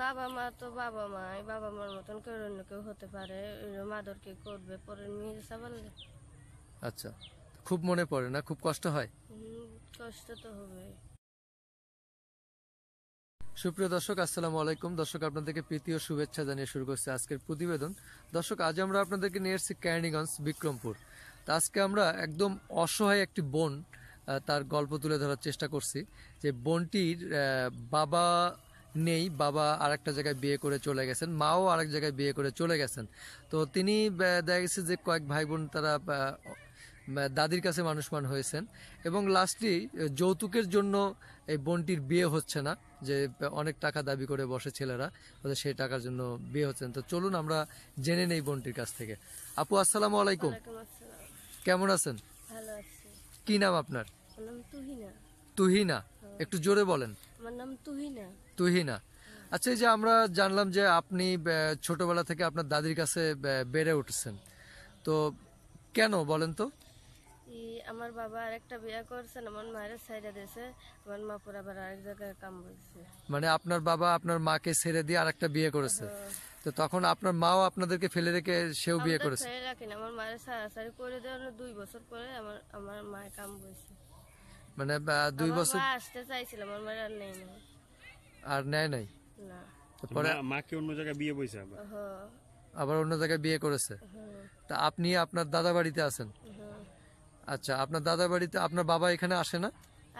বাবা মা তো বাবা মা বাবা মার মতন কেউ অন্য কেউ হতে পারে মাদর কি করবে পরে নিয়ে সাবালে আচ্ছা খুব মনে পড়ে না খুব কষ্ট হয় কষ্ট তো হবে সুপ্রিয় দর্শক আসসালামু আলাইকুম দর্শক আপনাদেরকে প্রীতি ও শুভেচ্ছা জানিয়ে শুরু করছে আজকের প্রতিবেদন দর্শক আজ আমরা আপনাদেরকে নিয়ে এসেছি ক্যানিগঞ্জ বিক্রমপুর তা আজকে আমরা একদম অসহায় একটি বোন তার গল্প তুলে ধরার চেষ্টা করছি যে বোনটির বাবা নেই বাবা আর একটা জায়গায় বিয়ে করে চলে গেছেন মাও আরেক জায়গায় বিয়ে করে চলে গেছেন তো তিনি দেখা গেছে যে কয়েক ভাই বোন তারা দাদির কাছে মানুষমান হয়েছেন এবং লাস্টলি যৌতুকের জন্য এই বোনটির বিয়ে হচ্ছে না যে অনেক টাকা দাবি করে বসে ছেলেরা ওদের সেই টাকার জন্য বিয়ে হচ্ছেন তো চলুন আমরা জেনে নেই বোনটির কাছ থেকে আপু আসসালামু আলাইকুম কেমন আছেন কি নাম আপনার তুহিনা তুহিনা হ্যাঁ। একটু জোরে বলেন আমার নাম তুহিনা তুহিনা আচ্ছা এই যে আমরা জানলাম যে আপনি ছোটবেলা থেকে আপনার দাদির কাছে বেড়ে উঠেছেন তো কেন বলেন তো আমার বাবা আরেকটা বিয়া করছেন আমার মায়ের ছেড়ে দিয়েছে আমার মা পুরো আবার আরেক জায়গায় কাম করছে মানে আপনার বাবা আপনার মাকে ছেড়ে দিয়ে আরেকটা বিয়ে করেছে হ্যাঁ। তো তখন আপনার মাও আপনাদেরকে ফেলে রেখে সেও বিয়ে করেছে ফেলে রাখেন আমার মায়ের সারাসারি করে দেওয়ার দুই বছর পরে আমার আমার মায়ের কাম করছে মানে দুই বছর আসতে চাইছিল আমার মায়ের আর নেই না আর নেয় নাই তারপরে মাকে অন্য জায়গায় বিয়ে বইছে আবার আবার অন্য জায়গায় বিয়ে করেছে তা আপনি আপনার দাদা বাড়িতে আছেন আচ্ছা আপনার দাদা বাড়িতে আপনার বাবা এখানে আসে না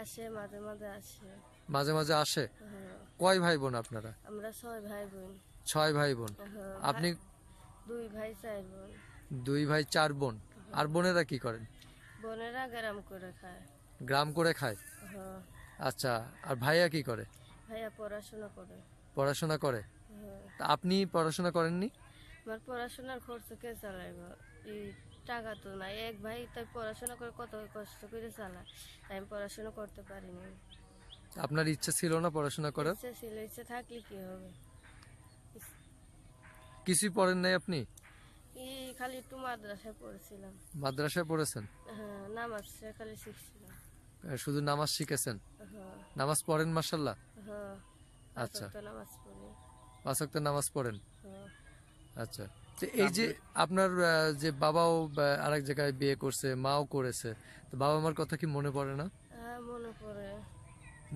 আসে মাঝে মাঝে আসে মাঝে মাঝে আসে কয় ভাই বোন আপনারা আমরা ছয় ভাই বোন ছয় ভাই বোন আপনি দুই ভাই চার বোন দুই ভাই চার বোন আর বোনেরা কি করেন বোনেরা গ্রাম করে খায় গ্রাম করে খায় আচ্ছা আর ভাইয়া কি করে ভাইয়া পড়াশোনা করে পড়াশোনা করে হ্যাঁ। তা আপনি পড়াশোনা করেননি আমার পড়াশোনার খরচ কে চালায় এই টাকা তো নাই এক ভাই তাই পড়াশোনা করে কত কষ্ট করে চালায় আমি পড়াশোনা করতে পারিনি আপনার ইচ্ছা ছিল না পড়াশোনা করার ইচ্ছা ছিল ইচ্ছা থাকলে কি হবে কিছুই পড়েন নাই আপনি খালি একটু মাদ্রাসায় পড়েছিলাম মাদ্রাসায় পড়েছেন হ্যাঁ নামাজ খালি শিখছিলাম শুধু নামাজ শিখেছেন হ্যাঁ। নামাজ পড়েন মাসাল্লাহ আচ্ছা পাঁচ নামাজ পড়েন হ্যাঁ। আচ্ছা এই যে আপনার যে বাবাও আরেক জায়গায় বিয়ে মাও করেছে তো বাবা মার কথা কি মনে পড়ে না হ্যাঁ,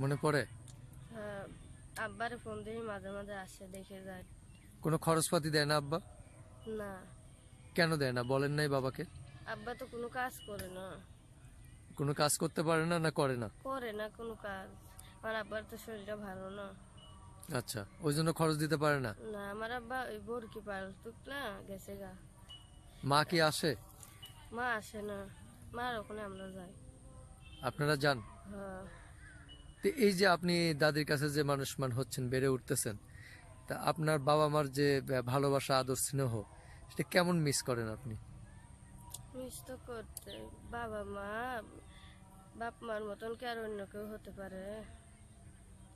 মনে পড়ে হ্যাঁ, আব্বারে ফোন মাঝে মাঝে আসে দেখে যায় কোনো খরচপাতি দেয় না আব্বা না কেন দেয় না বলেন নাই বাবাকে আব্বা তো কোনো কাজ করে না কোনো কাজ করতে পারে না না করে না করে না কোনো কাজ আমার আব্বার তো শরীরটা ভালো না আচ্ছা ওই জন্য খরচ দিতে পারে না না আমার আব্বা ওই কি পাল্টু না গেছে গা মা কি আসে মা আসে না মার ওখানে আমরা যাই আপনারা যান হ্যাঁ এই যে আপনি দাদির কাছে যে মানুষ মান হচ্ছেন বেড়ে উঠতেছেন তা আপনার বাবা মার যে ভালোবাসা আদর স্নেহ সেটা কেমন মিস করেন আপনি মিস তো করতে বাবা মা বাপ মার মতন কি আর অন্য কেউ হতে পারে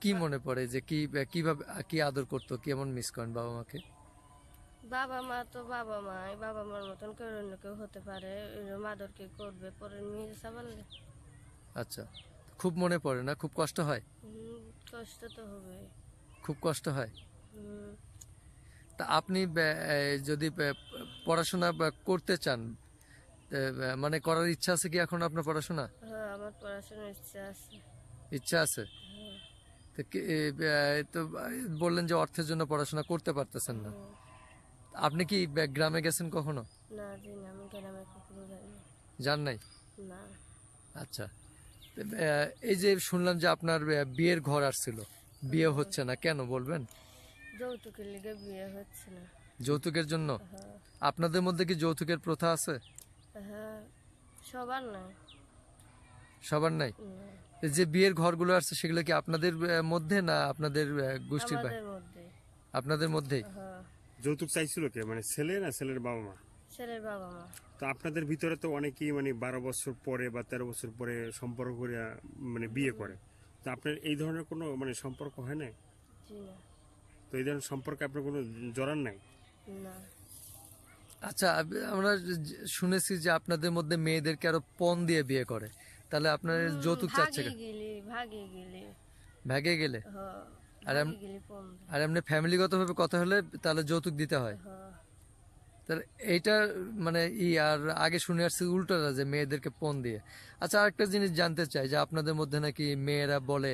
কি মনে পড়ে যে কি কিভাবে কি আদর করতো কেমন মিস করেন বাবা মাকে বাবা মা তো বাবা মা বাবা মার মতন কেউ অন্য কেউ হতে পারে এরম আদর কে করবে পরে নিয়ে সাবালে আচ্ছা খুব মনে পড়ে না খুব কষ্ট হয় কষ্ট তো হবে খুব কষ্ট হয় তা আপনি যদি পড়াশোনা করতে চান মানে করার ইচ্ছা আছে কি এখন আপনার পড়াশোনা হ্যাঁ আমার পড়াশোনার ইচ্ছা আছে ইচ্ছা আছে হ্যাঁ। তো বললেন যে অর্থের জন্য পড়াশোনা করতে পারতেছেন না আপনি কি গ্রামে গেছেন কখনো না আমি গ্রামে কখনো যান নাই না আচ্ছা এই যে শুনলাম যে আপনার বিয়ের ঘর আসছিল বিয়ে হচ্ছে না কেন বলবেন যৌতুকের লিগে বিয়ে হচ্ছে না যৌতুকের জন্য হ্যাঁ। আপনাদের মধ্যে কি যৌতুকের প্রথা আছে হ্যাঁ সবার না সবার নাই যে বিয়ের ঘরগুলো আছে সেগুলো কি আপনাদের মধ্যে না আপনাদের গোষ্ঠীর বাইরে আপনাদের মধ্যেই হ্যাঁ। যৌতুক চাইছিল কে মানে ছেলে না ছেলের বাবা মা ছেলের বাবা মা তো আপনাদের ভিতরে তো অনেকেই মানে বারো বছর পরে বা তেরো বছর পরে সম্পর্ক করে মানে বিয়ে করে তো আপনার এই ধরনের কোনো মানে সম্পর্ক হয় না তো এই ধরনের সম্পর্কে আপনার কোনো জড়ান নাই আচ্ছা আমরা শুনেছি যে আপনাদের মধ্যে মেয়েদেরকে আরো পণ দিয়ে বিয়ে করে তাহলে আপনার যৌতুক চাচ্ছে ভাগে গেলে আর ভাগে এম- গেলে এমনি ফ্যামিলিগতভাবে কথা হলে তাহলে যৌতুক দিতে হয় তাহলে এইটা মানে ই আর আগে শুনে আসছে উল্টোটা যে মেয়েদেরকে পণ দিয়ে আচ্ছা আরেকটা জিনিস জানতে চাই যে আপনাদের মধ্যে নাকি মেয়েরা বলে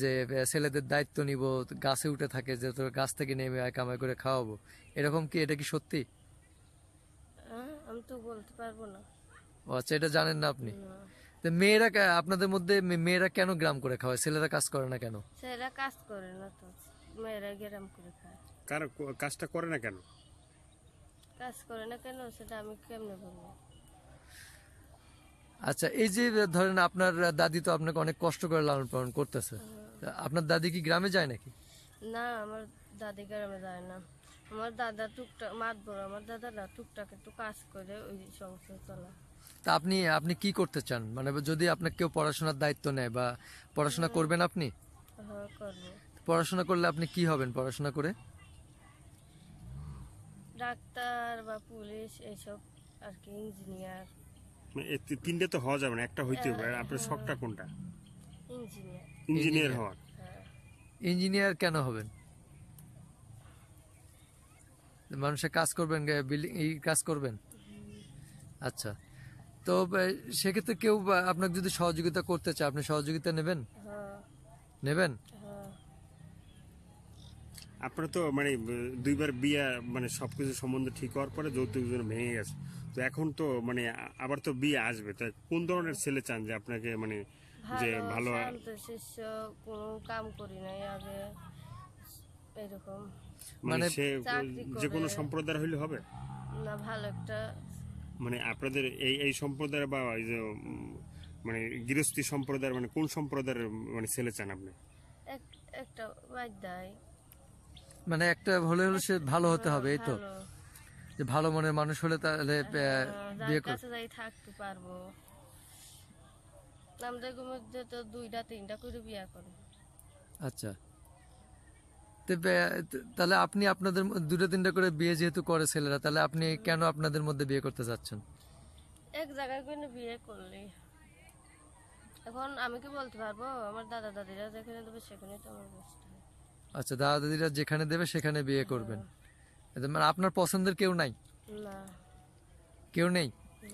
যে ছেলেদের দায়িত্ব নিব গাছে উঠে থাকে যে তোর গাছ থেকে নেমে আয় কামাই করে খাওয়াবো এরকম কি এটা কি সত্যি আমি তো বলতে পারবো না ও আচ্ছা এটা জানেন না আপনি মেয়েরা আপনাদের মধ্যে মেয়েরা কেন গ্রাম করে খাওয়ায় ছেলেরা কাজ করে না কেন ছেলেরা কাজ করে না তো মেয়েরা গ্রাম করে খায় কার কাজটা করে না কেন কাজ করে না কেন সেটা আমি কেমনে বলবো আচ্ছা এই যে ধরেন আপনার দাদি তো আপনাকে অনেক কষ্ট করে লালন পালন করতেছে আপনার দাদি কি গ্রামে যায় নাকি না আমার দাদি গ্রামে যায় না আমার দাদা টুকটাক মাত বড় আমার দাদারা টুকটাক একটু কাজ করে ওই সংসার চলা তা আপনি আপনি কি করতে চান মানে যদি আপনাকে কেউ পড়াশোনার দায়িত্ব নেয় বা পড়াশোনা করবেন আপনি পড়াশোনা করলে আপনি কি হবেন পড়াশোনা করে ডাক্তার বা পুলিশ এইসব আর কি ইঞ্জিনিয়ার মানে তিনটে তো হওয়া যাবে না একটা হইতে হবে হ্যাঁ, আপনার শখটা হ্যাঁ। কোনটা ইঞ্জিনিয়ার হওয়ার ইঞ্জিনিয়ার কেন হবেন মানুষের কাজ করবেন বিল্ডিং এই কাজ করবেন আচ্ছা তো সেক্ষেত্রে কেউ আপনাকে যদি সহযোগিতা করতে চায় আপনি সহযোগিতা নেবেন হ্যাঁ। নেবেন হ্যাঁ। আপনার তো মানে দুইবার বিয়ে মানে সবকিছু সম্বন্ধে ঠিক হওয়ার পরে যৌতুক ভেঙে গেছে তো এখন তো মানে আবার তো বিয়ে আসবে তো কোন ধরনের ছেলে চান যে আপনাকে মানে যে ভালো কোনো কাম করি নাই আগে এরকম মানে, মানে যে কোনো সম্প্রদায় হইলে হবে না ভালো একটা মানে আপনাদের এই এই সম্প্রদায়ের বা এই যে মানে গৃহস্থী সম্প্রদায়ের মানে কোন সম্প্রদায়ের মানে ছেলে চান আপনি একটা বাদ্যায় মানে একটা হলে হলে সে ভালো হতে হবে এই তো যে ভালো মনের মানুষ হলে তাহলে হ্যাঁ, বিয়ে করতে যাই থাকতে পারবো আমাদের মধ্যে তো দুইটা তিনটা করে বিয়ে করে আচ্ছা তাহলে আপনি আপনাদের দুটো তিনটা করে বিয়ে যেহেতু করে ছেলেরা তাহলে আপনি কেন আপনাদের মধ্যে বিয়ে করতে চাচ্ছেন এক জায়গায় কোনো বিয়ে করলে এখন আমি কি বলতে পারবো আমার দাদা দাদিরা যেখানে দেবে সেখানে তো আমার আচ্ছা দাদা দাদিরা যেখানে দেবে সেখানে বিয়ে করবেন আচ্ছা, মানে আপনার পছন্দের কেউ নাই না কেউ নেই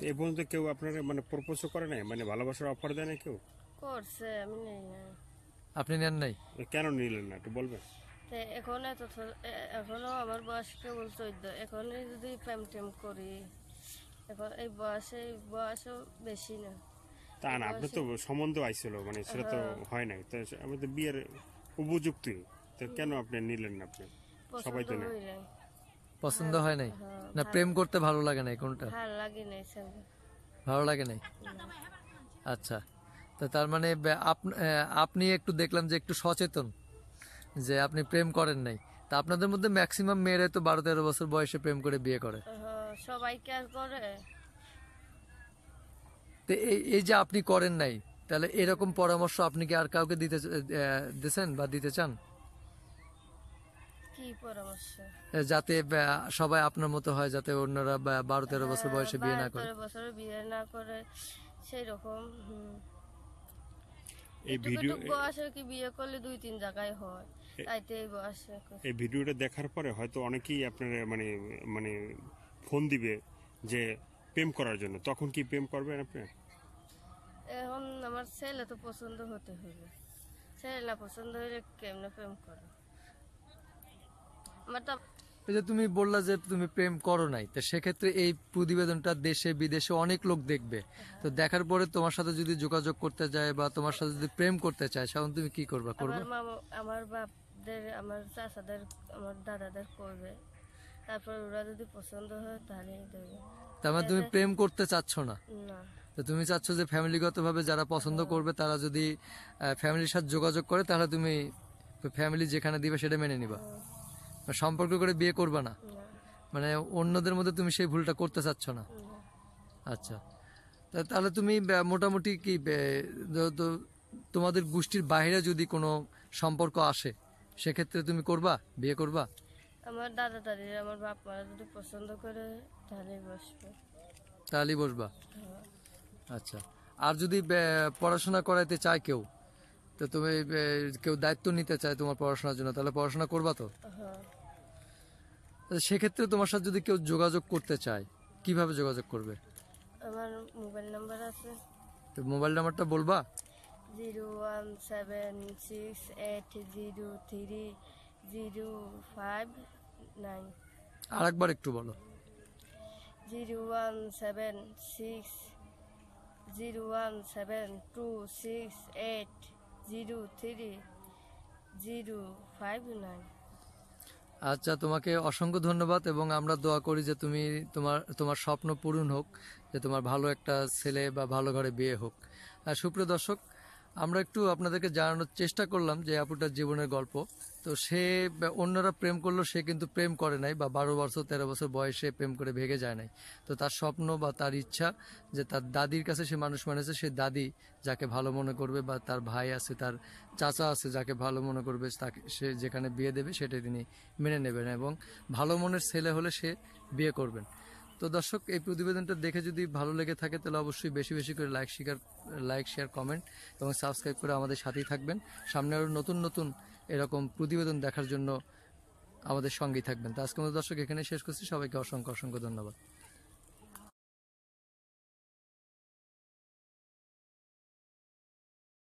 এই পর্যন্ত কেউ আপনার মানে প্রপোজ করে নাই মানে ভালোবাসার অফার দেয় না কেউ করছে আমি নেই আপনি নেন নাই কেন নিলেন না একটু বলবেন এখন এত এখনও আমার বয়স কেবল চোদ্দ এখনই যদি প্রেম টেম করি এখন এই বয়সে বয়সও বেশি না তা না আপনার তো সম্বন্ধ আইছিল মানে সেটা তো হ্যাঁ। হয় নাই তো আমি তো বিয়ের উপযুক্তই তো কেন আপনি নিলেন না আপনি সবাই তো পছন্দ হ্যাঁ, হয় নাই হ্যাঁ, না প্রেম করতে ভালো লাগে নাই কোনটা ভালো লাগে নাই ভালো লাগে নাই আচ্ছা তো তার মানে আপনি একটু দেখলাম যে একটু সচেতন হ্যাঁ যে আপনি প্রেম করেন নাই তা আপনাদের মধ্যে ম্যাক্সিমাম মেয়েরা তো বারো তেরো বছর বয়সে প্রেম করে বিয়ে করে সবাই করে এই যে আপনি করেন নাই তাহলে এরকম পরামর্শ আপনি কি আর কাউকে দিতে বা দিতে চান যাতে সবাই আপনার মতো হয় যাতে অন্যরা বারো তেরো বছর হ্যাঁ, বয়সে বিয়ে না করে বছর বিয়ে না করে সেই রকম এই ভিডিও কি বিয়ে করলে দুই তিন জায়গায় হয় এই ভিডিওটা দেখার পরে হয়তো অনেকেই আপনার মানে মানে ফোন দিবে যে প্রেম করার জন্য তখন কি প্রেম করবেন আপনি এখন আমার ছেলে তো পছন্দ হতে হবে ছেলে না পছন্দ হলে কেমনে প্রেম করো আমার তো এই যে তুমি বললা যে তুমি প্রেম করো নাই তো সেক্ষেত্রে এই প্রতিবেদনটা দেশে বিদেশে অনেক লোক দেখবে তো দেখার পরে তোমার সাথে যদি যোগাযোগ করতে যায় বা তোমার সাথে যদি প্রেম করতে চায় তখন তুমি কি করবা করবে আমার বাপ আমাদের আমার চাচাদের আমার দাদাদের করবে তারপর ওরা যদি পছন্দ হয় তাহলে দেবে তারপরে মানে তুমি প্রেম করতে চাচ্ছ না না তো তুমি চাচ্ছ যে ফ্যামিলিগতভাবে যারা পছন্দ হ্যাঁ। করবে তারা যদি ফ্যামিলির সাথে যোগাযোগ করে তাহলে তুমি ফ্যামিলি যেখানে দিবে সেটা মেনে নিবা হ্যাঁ। মানে সম্পর্ক করে বিয়ে করবে না মানে অন্যদের মধ্যে তুমি সেই ভুলটা করতে চাচ্ছ না আচ্ছা তাহলে তুমি মোটামুটি কি তোমাদের গোষ্ঠীর বাইরে যদি কোনো সম্পর্ক আসে সেক্ষেত্রে তুমি করবা বিয়ে করবা আমার দাদা দাদি আমার বাপ যদি পছন্দ করে তাহলে বসবে তাহলেই বসবা হ্যাঁ। আচ্ছা আর যদি পড়াশোনা করাইতে চায় কেউ তো তুমি কেউ দায়িত্ব নিতে চায় তোমার পড়াশোনার জন্য তাহলে পড়াশোনা করবা তো হ্যাঁ। সেক্ষেত্রে তোমার সাথে যদি কেউ যোগাযোগ করতে চায় কিভাবে যোগাযোগ করবে আমার মোবাইল নাম্বার আছে তো মোবাইল নাম্বারটা বলবা zero one seven six eight zero three zero five nine আরেকবার একটু বলো zero one seven six zero one seven two six eight zero three zero five nine আচ্ছা তোমাকে অসংখ্য ধন্যবাদ এবং আমরা দোয়া করি যে তুমি তোমার তোমার স্বপ্ন পূরণ হোক যে তোমার ভালো একটা ছেলে বা ভালো ঘরে বিয়ে হোক সুপ্রিয় দর্শক আমরা একটু আপনাদেরকে জানানোর চেষ্টা করলাম যে আপুটার জীবনের গল্প তো সে অন্যরা প্রেম করলো সে কিন্তু প্রেম করে নাই বা বারো বছর তেরো বছর বয়সে প্রেম করে ভেঙে যায় নাই তো তার স্বপ্ন বা তার ইচ্ছা যে তার দাদির কাছে সে মানুষ মানেছে সে দাদি যাকে ভালো মনে করবে বা তার ভাই আছে তার চাচা আছে যাকে ভালো মনে করবে তাকে সে যেখানে বিয়ে দেবে সেটা তিনি মেনে নেবেন এবং ভালো মনের ছেলে হলে সে বিয়ে করবেন তো দর্শক এই প্রতিবেদনটা দেখে যদি ভালো লেগে থাকে তাহলে অবশ্যই বেশি বেশি করে লাইক শিকার লাইক শেয়ার কমেন্ট এবং সাবস্ক্রাইব করে আমাদের সাথেই থাকবেন সামনে আরও নতুন নতুন এরকম প্রতিবেদন দেখার জন্য আমাদের সঙ্গেই থাকবেন তো আজকে আমাদের দর্শক এখানে শেষ করছি সবাইকে অসংখ্য অসংখ্য ধন্যবাদ